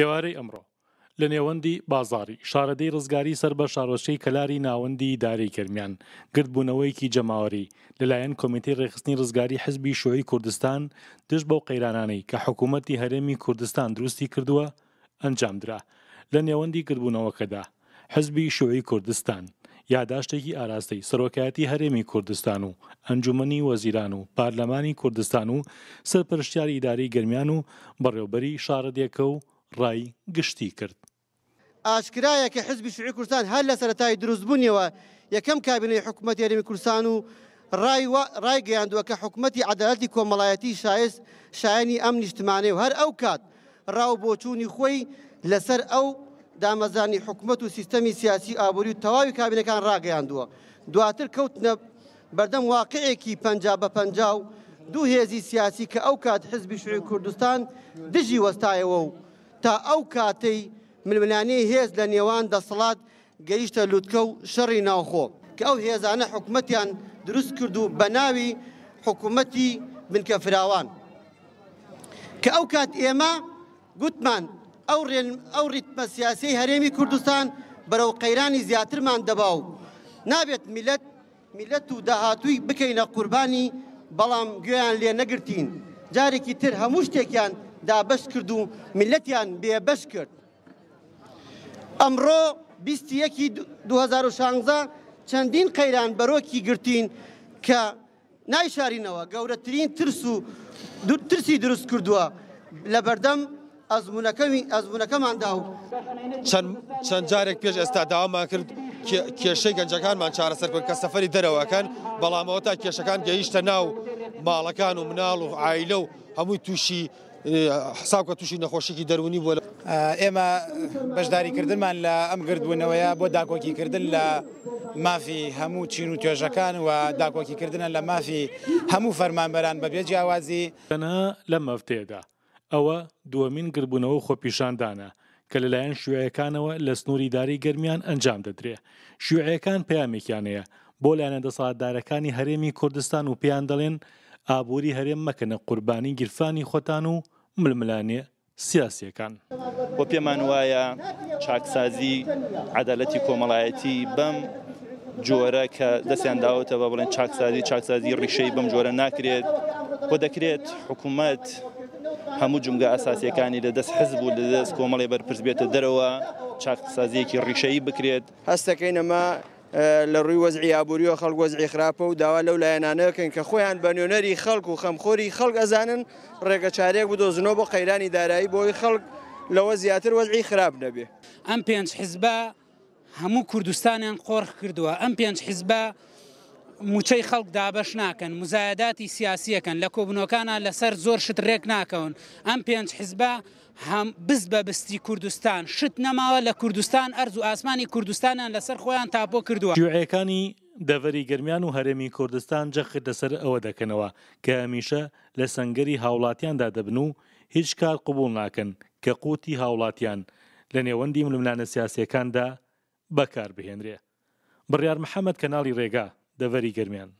ئێوارەی ئەمڕۆ لە نێوەندی بازاری شارەدەی ڕزگاری سەر بە شارۆشەی کەلاری ناوەندی داریکردمیان گردبوونەوەیکی جەماوەری لەلایەن کۆمیتی ڕێخستنی ڕزگاری حزبی شوۆی کوردستان دش بەو قەیرانانەی کە حکوومەتتی هەرێمی کوردستان دروستی کردووە ئەنجامدرا لە نێوەندی گربوونەوەکەدا حزبی شوۆی کوردستان یاداشتێکی ئاراستەی سەرۆکایەتی هەرێمی کوردستان و ئەنجومنی وەزیران و پارلەمانی کوردستان و سەرپەرشتیاری ئیداری گرمیان و بەڕێوبەری شارەدێکە و ڕای گشتی کرد. ئاشکرایەکە حزبی شوعی کوردستان هەر لە سەرەتای دروستبوونیەوە یەکەم کابینەی حکوومەت یاریمی کوردستان و ڕای گەیاندووە کە حکوومەتتی عدالەتی کۆمەڵایەتی شایست شایانی ئەم نیشتمانێ و هەر ئەو کات ڕاو بۆچوونی خۆی لەسەر ئەو دامەزانی حکوومەت و سیستەمی سیاسی ئابووری و تەواوی کابینەکان ڕاگەیاندووە دواتر کەوتنە بەردەم واقعێکی پنج بە پنج و دوو هێزی سیاسی کە ئەو کات حزبی شوی کوردستان دژی وەستایەوە و تا ئەو کاتەی ململانەی هێز لە نێوان دەسەڵات گەیشتە لووتکە و شەڕی ناوخۆ کە ئەو هێزانە حکوومەتیان دروست کرد و بە ناوی حکوومەتی بنکە فراوان کە ئەو کات ئێمە گوتمان ئەو ئەو ریتمە سیاسی هەرێمی کوردستان بەرەو قەیرانی زیاترمان دەبا و نابێت میلەت میلەت و داهاتووی بکەینە قوربانی بەڵام گوێیان لێ نەگرتین جارێکی تر هەموو شتێکیان دابش کرد و میلەتیان بێبش کرد ئەمڕۆ 2016 چەندین قەیران بەرۆکی گرتین کە نایشارینەوە گەورەترین ترس و ترسی دروست کردووە لە بەردەم ئەزمونەکەماندا و چەند جارێک پێش ئێستا داوامان کرد کێشەی گەنجەکانمان چارەسەر کرد کە سەفری دەرەوەکەن بەڵامەوە تا کێشەکان گەیشتە ناو ماڵەکان و مناڵ و عیلە و هەمووی تووشی حساوکە تووشی نەخۆشیی دەرونی بۆ ئێمە بەشداریکردنمان لە ئەم گردبوونەوەیە بۆ داکۆکیکردن لە مافی هەموو چین و توێژەکان و داکۆکیکردنە لە مافی هەموو فەرمانبەران بەبێ جیاوازی لەم هەفتەیەدا. ئەوە دووەمین گربوونەوە خۆپیشاندانە کە لەلایەن شوێیەکانەوە لە سنووریداری گەرمیان ئەنجام دەدرێ شوێیەکان پامێکیانەیە بۆ لایەنەدە سااددارەکانی هەرێمی کوردستان و پێیان دەڵێن ئابووری هەرێم مەکەنە قوربانی گیرفانی خۆتان و ململانێ سیاسیەکان بۆ پێمان وایە چاکسازی عدالەتی کۆمەڵایەتی بەم جۆرە کە دەستیان داوتەوە بڵێن چاکسازی چاکسازی ڕیشەی بەم جۆرە ناکرێت بۆ دەکرێت حکوومەت هەموو جمگە ئاساسیەکانی لەدەست حز بوو لەدەست کۆمەڵی بەرپرس بێتە دەرەوە چاکسازیەکی ڕیشەیی بکرێت هەستەکەی نەما لە ڕووی وەزعی یابوووریەوە خەڵک وەزعی خراپە و داوا لەو لایەنانەکەن کە خۆیان بەنیۆنەری خەڵک و خەمخۆری خەڵک ئەزانن ڕێگە چارێک بدۆزنەوە بۆ قەیرانی دارایی بۆی خەڵک لەوە زیاتر وەزعی خراپ نەبێ ئەم پێنج حزبە هەموو کوردستانیان قۆرخ کردووە ئەم پێنج حزبە موچەی خەڵک دابش ناکەن مزایداتی سیاسیەکەن لە کۆبنەکانە لەسەر زۆر شت ڕێک ناکەون ئەم پێنج حیزبە هەم بست بە بستی کوردستان شت نەماوە لە کوردستان ئەرز و ئاسمانی کوردستانیان لەسەر خۆیان تاپۆ کردووە جوعەکانی دەڤری گرمیان و هەرێمی کوردستان جەخت لەسەر ئەوە دەکەنەوە کە ئەمیشە لە سنگەری هاوڵاتیاندا دەبن و هیچ کار قوبول ناکەن کە قوتی هاوڵاتیان لە نێوەندی ململانە سیاسەکاندا بەکار بهێنرێ بڕیار محەممەد کەناڵی ڕێگا The very Germian.